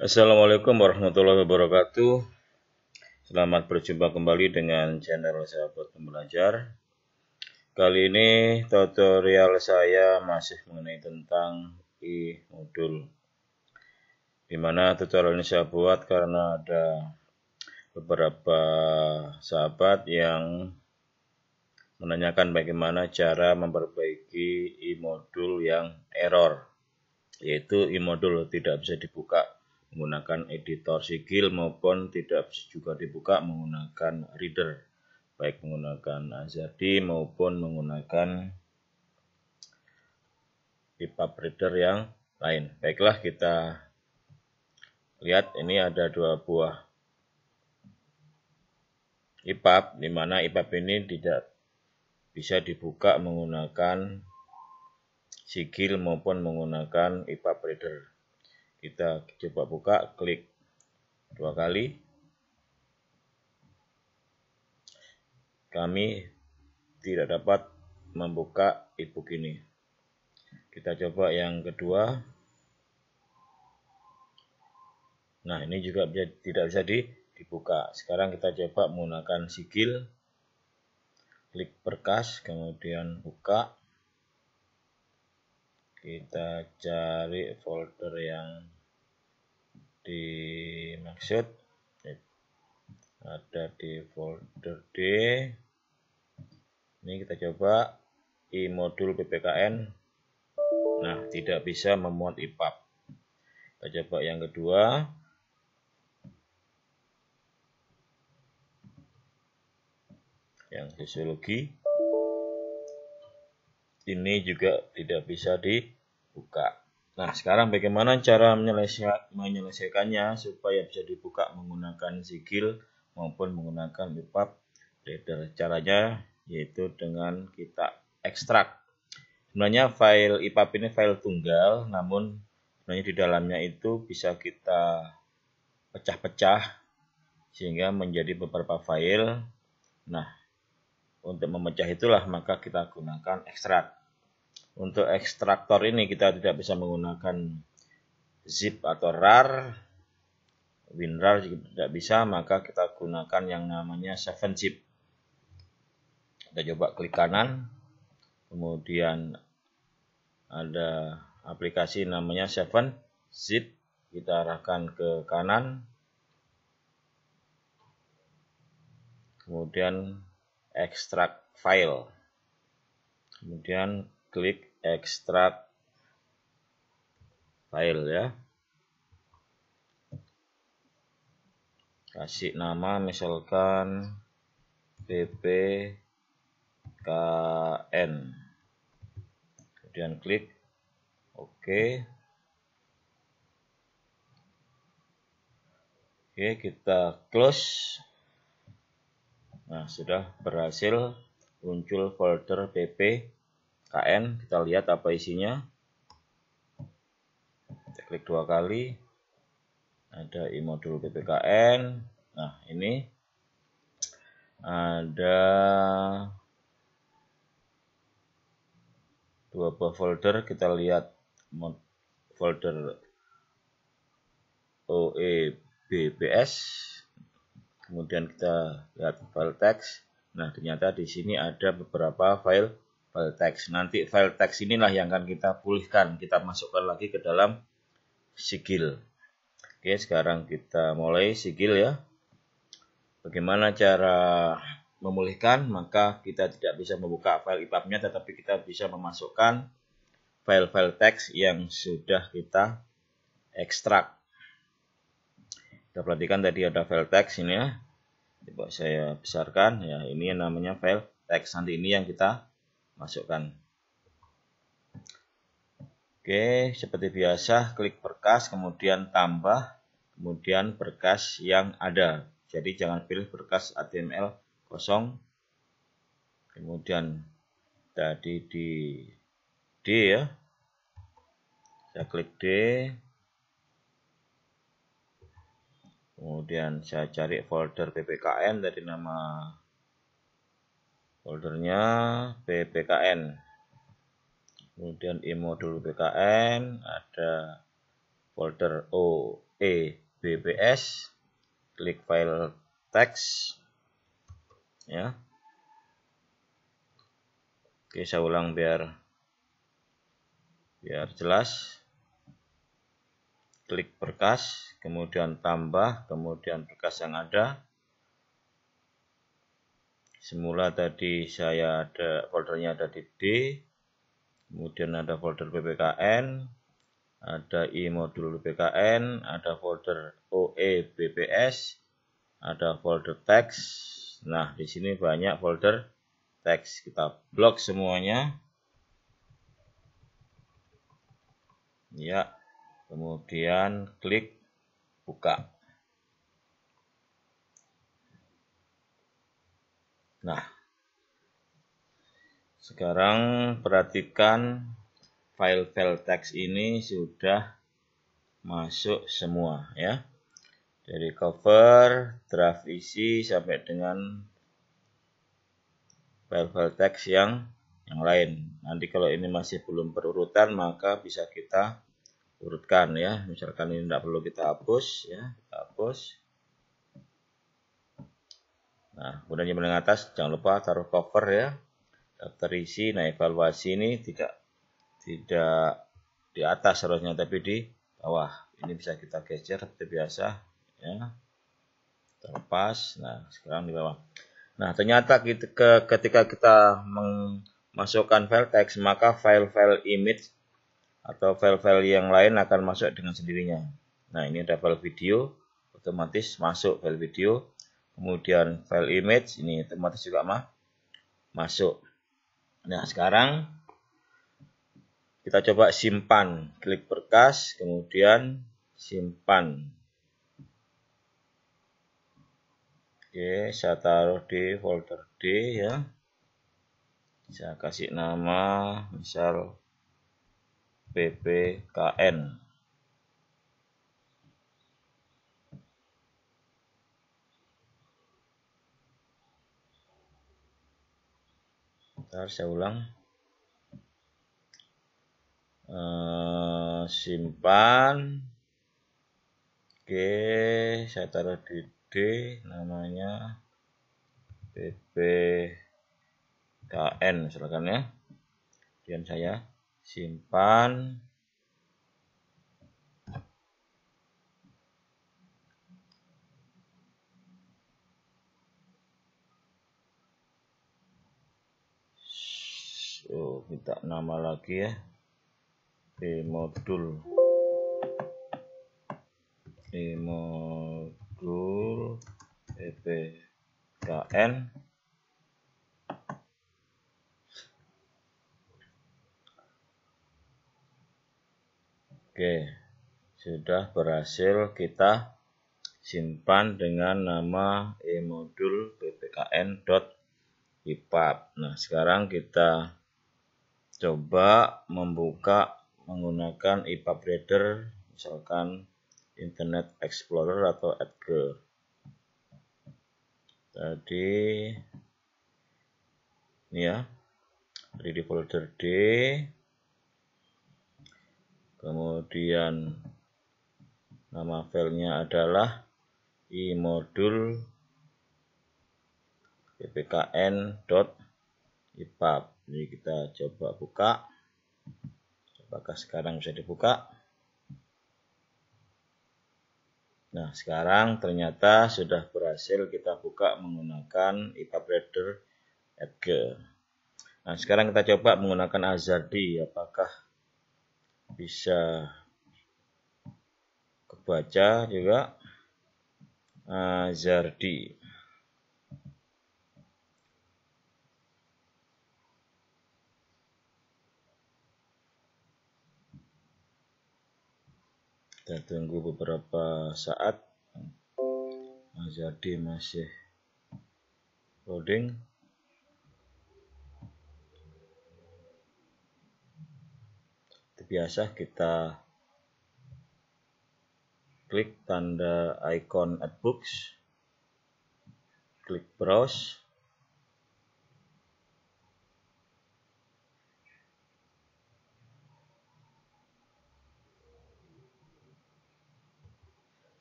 Assalamualaikum warahmatullahi wabarakatuh. Selamat berjumpa kembali dengan channel sahabat pembelajar. Kali ini tutorial saya masih mengenai tentang i modul. Dimana tutorial ini saya buat karena ada beberapa sahabat yang menanyakan bagaimana cara memperbaiki i modul yang error yaitu i modul tidak bisa dibuka menggunakan editor sigil maupun tidak juga dibuka menggunakan reader baik menggunakan Azadi maupun menggunakan EPUB reader yang lain. Baiklah kita lihat ini ada dua buah IPAP, di mana IPAP ini tidak bisa dibuka menggunakan sigil maupun menggunakan IPAP reader. Kita coba buka, klik dua kali. Kami tidak dapat membuka ebook ini. Kita coba yang kedua. Nah, ini juga tidak bisa dibuka. Sekarang kita coba menggunakan sigil. Klik berkas, kemudian buka kita cari folder yang dimaksud ada di folder D ini kita coba i modul PPKN nah tidak bisa memuat IPAP kita coba yang kedua yang sosiologi ini juga tidak bisa dibuka. Nah, sekarang bagaimana cara menyelesaikannya supaya bisa dibuka menggunakan sigil maupun menggunakan lipat reader. Caranya yaitu dengan kita ekstrak. Sebenarnya file IPAP ini file tunggal, namun sebenarnya di dalamnya itu bisa kita pecah-pecah sehingga menjadi beberapa file. Nah, untuk memecah itulah maka kita gunakan ekstrak. Untuk ekstraktor ini kita tidak bisa menggunakan zip atau rar. WinRAR juga tidak bisa, maka kita gunakan yang namanya 7-zip. Kita coba klik kanan, kemudian ada aplikasi namanya 7-zip. Kita arahkan ke kanan, kemudian extract file kemudian klik extract file ya kasih nama misalkan ppkn kemudian klik oke oke kita close nah sudah berhasil muncul folder pp KN kita lihat apa isinya kita klik dua kali ada i modul PPKN nah ini ada dua buah folder kita lihat folder OEBPS kemudian kita lihat file text nah ternyata di sini ada beberapa file file text. Nanti file text inilah yang akan kita pulihkan, kita masukkan lagi ke dalam sigil. Oke, sekarang kita mulai sigil ya. Bagaimana cara memulihkan? Maka kita tidak bisa membuka file .ipapnya, nya tetapi kita bisa memasukkan file-file teks yang sudah kita ekstrak. Kita perhatikan tadi ada file teks ini ya. Coba saya besarkan ya, ini namanya file teks. Nanti ini yang kita masukkan. Oke, seperti biasa klik berkas, kemudian tambah, kemudian berkas yang ada. Jadi jangan pilih berkas HTML kosong. Kemudian tadi di D ya. Saya klik D. Kemudian saya cari folder PPKN dari nama foldernya BPKN kemudian imodul modul ada folder OE BPS klik file teks ya Oke saya ulang biar biar jelas klik berkas kemudian tambah kemudian berkas yang ada semula tadi saya ada foldernya ada di D kemudian ada folder PPKN ada i modul PKN ada folder OE BPS ada folder teks nah di sini banyak folder teks kita blok semuanya ya kemudian klik buka Nah, sekarang perhatikan file-file teks ini sudah masuk semua ya. Dari cover, draft isi sampai dengan file-file teks yang yang lain. Nanti kalau ini masih belum perurutan, maka bisa kita urutkan ya. Misalkan ini tidak perlu kita hapus ya, kita hapus. Nah, kemudian yang paling atas jangan lupa taruh cover ya. Daftar isi, nah evaluasi ini tidak tidak di atas seharusnya tapi di bawah. Ini bisa kita geser seperti biasa ya. Terlepas. Nah, sekarang di bawah. Nah, ternyata kita, ke, ketika kita memasukkan file text, maka file-file image atau file-file yang lain akan masuk dengan sendirinya. Nah, ini ada file video, otomatis masuk file video kemudian file image ini otomatis juga mah masuk nah sekarang kita coba simpan klik berkas kemudian simpan Oke, saya taruh di folder D ya. Saya kasih nama misal PPKN. sebentar saya ulang uh, simpan oke saya taruh di D namanya PPKN silakan ya kemudian saya simpan kita nama lagi ya di modul di modul PPKN e Oke sudah berhasil kita simpan dengan nama e ppkn ppkn.ipap nah sekarang kita coba membuka menggunakan EPUB Reader misalkan Internet Explorer atau Edge. Tadi ini ya, tadi di folder D. Kemudian nama filenya adalah imodul ppkn.ipub ini kita coba buka. Apakah sekarang bisa dibuka? Nah, sekarang ternyata sudah berhasil kita buka menggunakan Reader Edge. Nah, sekarang kita coba menggunakan Azardi. Apakah bisa kebaca juga Azardi? tunggu beberapa saat jadi masih loading Seperti biasa kita klik tanda icon add books klik browse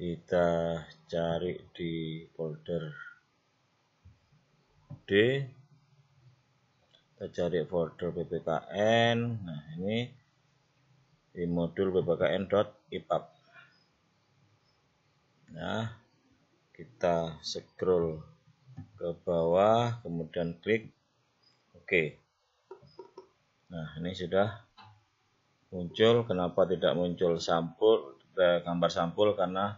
kita cari di folder D kita cari folder ppkn nah ini di modul ppkn.ipub nah kita scroll ke bawah kemudian klik oke nah ini sudah muncul kenapa tidak muncul sampul eh, gambar sampul karena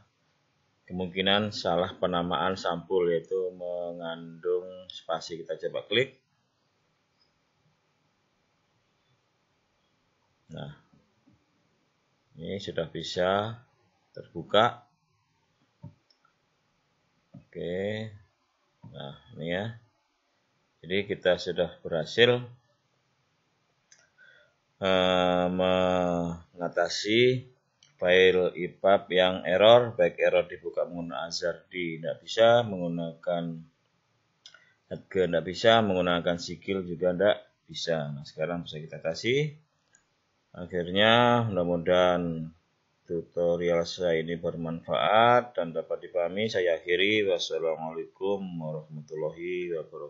kemungkinan salah penamaan sampul yaitu mengandung spasi kita coba klik nah ini sudah bisa terbuka oke nah ini ya jadi kita sudah berhasil eh, mengatasi file IPAP yang error, baik error dibuka menggunakan Azardi tidak bisa, menggunakan harga, tidak bisa, menggunakan Sikil juga tidak bisa. Nah, sekarang bisa kita kasih. Akhirnya mudah-mudahan tutorial saya ini bermanfaat dan dapat dipahami. Saya akhiri. Wassalamualaikum warahmatullahi wabarakatuh.